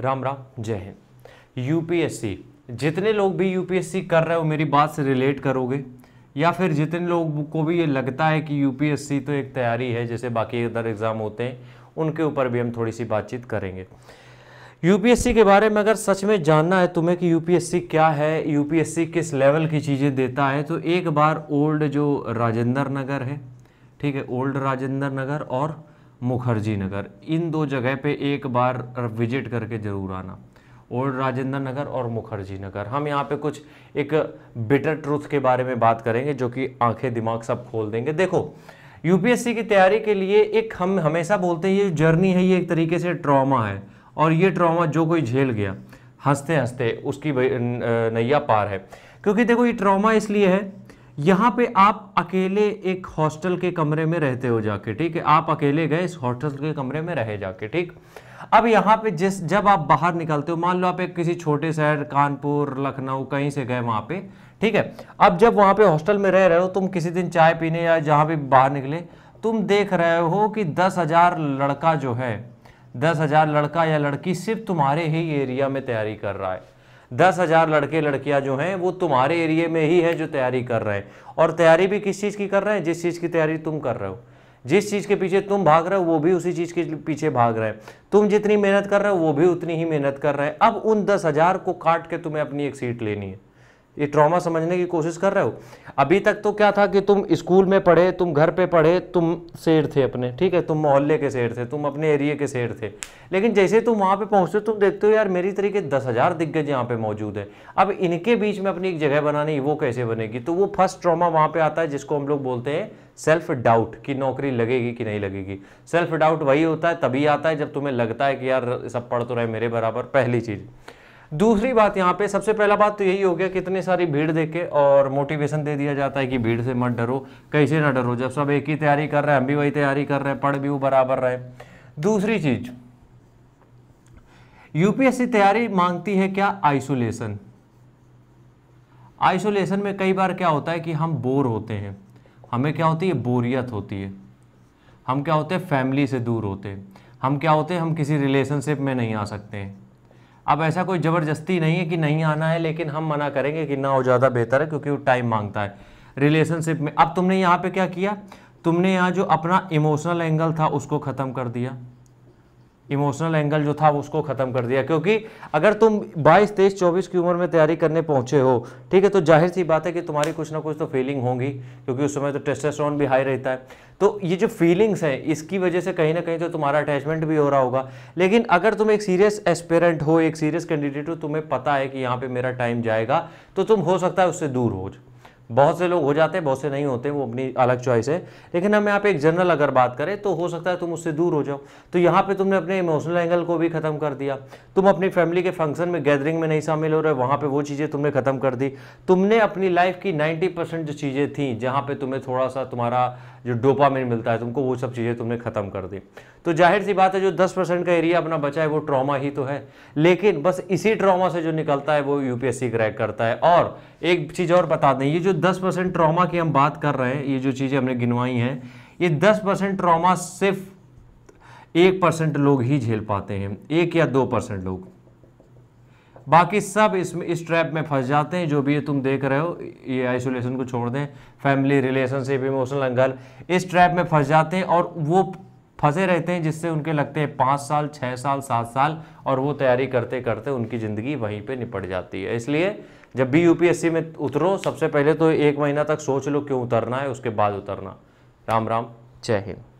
राम राम जय हिंद यूपीएससी जितने लोग भी यूपीएससी कर रहे हो मेरी बात से रिलेट करोगे या फिर जितने लोग को भी ये लगता है कि यूपीएससी तो एक तैयारी है जैसे बाकी अदर एग्ज़ाम होते हैं उनके ऊपर भी हम थोड़ी सी बातचीत करेंगे यूपीएससी के बारे में अगर सच में जानना है तुम्हें कि यूपीएससी क्या है यूपीएससी किस लेवल की चीज़ें देता है तो एक बार ओल्ड जो राजेंद्र नगर है ठीक है ओल्ड राजेंद्र नगर और मुखर्जी नगर इन दो जगह पे एक बार विजिट करके ज़रूर आना ओल्ड राजेंद्र नगर और मुखर्जी नगर हम यहाँ पे कुछ एक बेटर ट्रूथ के बारे में बात करेंगे जो कि आंखें दिमाग सब खोल देंगे देखो यूपीएससी की तैयारी के लिए एक हम हमेशा बोलते हैं ये जर्नी है ये एक तरीके से ट्रॉमा है और ये ट्रॉमा जो कोई झेल गया हंसते हंसते उसकी नैया पार है क्योंकि देखो ये ट्रॉमा इसलिए है यहाँ पे आप अकेले एक हॉस्टल के कमरे में रहते हो जाके ठीक है आप अकेले गए इस हॉस्टल के कमरे में रहे जाके ठीक अब यहाँ पे जिस जब आप बाहर निकलते हो मान लो आप एक किसी छोटे शहर कानपुर लखनऊ कहीं से गए वहाँ पे ठीक है अब जब वहाँ पे हॉस्टल में रह रहे हो तुम किसी दिन चाय पीने या जहाँ भी बाहर निकले तुम देख रहे हो कि दस हज़ार लड़का जो है दस हज़ार लड़का या लड़की सिर्फ तुम्हारे ही एरिया में तैयारी कर रहा है दस हज़ार लड़के लड़कियां जो हैं वो तुम्हारे एरिए में ही हैं जो तैयारी कर रहे हैं और तैयारी भी किस चीज़ की कर रहे हैं जिस चीज़ की तैयारी तुम कर रहे हो जिस चीज़ के पीछे तुम भाग रहे हो वो भी उसी चीज़ के पीछे भाग रहे हैं तुम जितनी मेहनत कर रहे हो वो भी उतनी ही मेहनत कर रहे हैं अब उन दस हज़ार को काट के तुम्हें अपनी एक सीट लेनी है ये ट्रॉमा समझने की कोशिश कर रहे हो अभी तक तो क्या था कि तुम स्कूल में पढ़े तुम घर पे पढ़े तुम शेर थे अपने ठीक है तुम मोहल्ले के शेर थे तुम अपने एरिए के शेर थे लेकिन जैसे तुम वहाँ पे पहुँचते हो तुम देखते हो यार मेरी तरीके दस हज़ार दिग्गज यहाँ पे मौजूद है अब इनके बीच में अपनी एक जगह बनानी वो कैसे बनेगी तो वो फर्स्ट ट्रामा वहाँ पर आता है जिसको हम लोग बोलते हैं सेल्फ डाउट कि नौकरी लगेगी कि नहीं लगेगी सेल्फ डाउट वही होता है तभी आता है जब तुम्हें लगता है कि यार सब पढ़ तो रहे मेरे बराबर पहली चीज़ दूसरी बात यहाँ पे सबसे पहला बात तो यही हो गया कितने सारी भीड़ देख के और मोटिवेशन दे दिया जाता है कि भीड़ से मत डरो कैसे ना डरो जब सब एक ही तैयारी कर रहे हैं हम भी वही तैयारी कर रहे हैं पढ़ भी वो बराबर रहे दूसरी चीज यूपीएससी तैयारी मांगती है क्या आइसोलेशन आइसोलेशन में कई बार क्या होता है कि हम बोर होते हैं हमें क्या होती है बोरियत होती है हम क्या होते हैं फैमिली से दूर होते हैं हम क्या होते हैं हम किसी रिलेशनशिप में नहीं आ सकते हैं अब ऐसा कोई ज़बरदस्ती नहीं है कि नहीं आना है लेकिन हम मना करेंगे कि ना हो ज़्यादा बेहतर है क्योंकि वो टाइम मांगता है रिलेशनशिप में अब तुमने यहाँ पे क्या किया तुमने यहाँ जो अपना इमोशनल एंगल था उसको ख़त्म कर दिया इमोशनल एंगल जो था उसको ख़त्म कर दिया क्योंकि अगर तुम 22, तेईस चौबीस की उम्र में तैयारी करने पहुंचे हो ठीक है तो जाहिर सी बात है कि तुम्हारी कुछ ना कुछ तो फीलिंग होंगी क्योंकि उस समय तो टेस्टोस्टेरोन भी हाई रहता है तो ये जो फीलिंग्स हैं इसकी वजह से कहीं ना कहीं तो तुम्हारा अटैचमेंट भी हो रहा होगा लेकिन अगर तुम एक सीरियस एस्पेरेंट हो एक सीरियस कैंडिडेट हो तुम्हें पता है कि यहाँ पर मेरा टाइम जाएगा तो तुम हो सकता है उससे दूर हो बहुत से लोग हो जाते हैं बहुत से नहीं होते वो अपनी अलग चॉइस है लेकिन हम यहाँ पे एक जनरल अगर बात करें तो हो सकता है तुम उससे दूर हो जाओ तो यहाँ पे तुमने अपने इमोशनल एंगल को भी खत्म कर दिया तुम अपनी फैमिली के फंक्शन में गैदरिंग में नहीं शामिल हो रहे वहाँ पे वो चीज़ें तुमने खत्म कर दी तुमने अपनी लाइफ की नाइन्टी जो चीज़ें थी जहाँ पर तुम्हें थोड़ा सा तुम्हारा जो डोपा मिलता है तुमको वो सब चीज़ें तुमने खत्म कर दी तो जाहिर सी बात है जो दस परसेंट का एरिया अपना बचा है वो ट्रामा ही तो है लेकिन बस इसी ट्रामा से जो निकलता है वो यूपीएससी क्रैक करता है और एक चीज़ और बता दें ये जो 10 परसेंट ट्रामा की हम बात कर रहे हैं ये जो चीज़ें हमने गिनवाई हैं ये 10 परसेंट ट्रामा सिर्फ एक परसेंट लोग ही झेल पाते हैं एक या दो परसेंट लोग बाकी सब इसमें इस ट्रैप में फंस जाते हैं जो भी ये तुम देख रहे हो ये आइसोलेशन को छोड़ दें फैमिली रिलेशनशिप इमोशनल अंगल इस ट्रैप में फंस जाते हैं और वो फंसे रहते हैं जिससे उनके लगते हैं पाँच साल छः साल सात साल और वो तैयारी करते करते उनकी ज़िंदगी वहीं पे निपट जाती है इसलिए जब भी यूपीएससी में उतरो सबसे पहले तो एक महीना तक सोच लो क्यों उतरना है उसके बाद उतरना राम राम जय हिंद